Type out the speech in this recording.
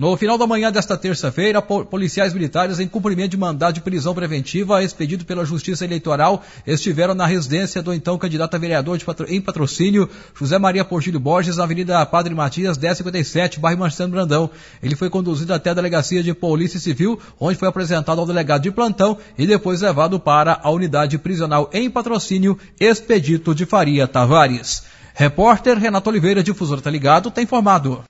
No final da manhã desta terça-feira, policiais militares, em cumprimento de mandado de prisão preventiva expedido pela Justiça Eleitoral, estiveram na residência do então candidato a vereador patro... em patrocínio, José Maria Portilho Borges, na Avenida Padre Matias, 1057, bairro Marcelo Brandão. Ele foi conduzido até a Delegacia de Polícia Civil, onde foi apresentado ao delegado de plantão e depois levado para a unidade prisional em patrocínio, Expedito de Faria Tavares. Repórter Renato Oliveira, difusor Tá Ligado, tem tá informado.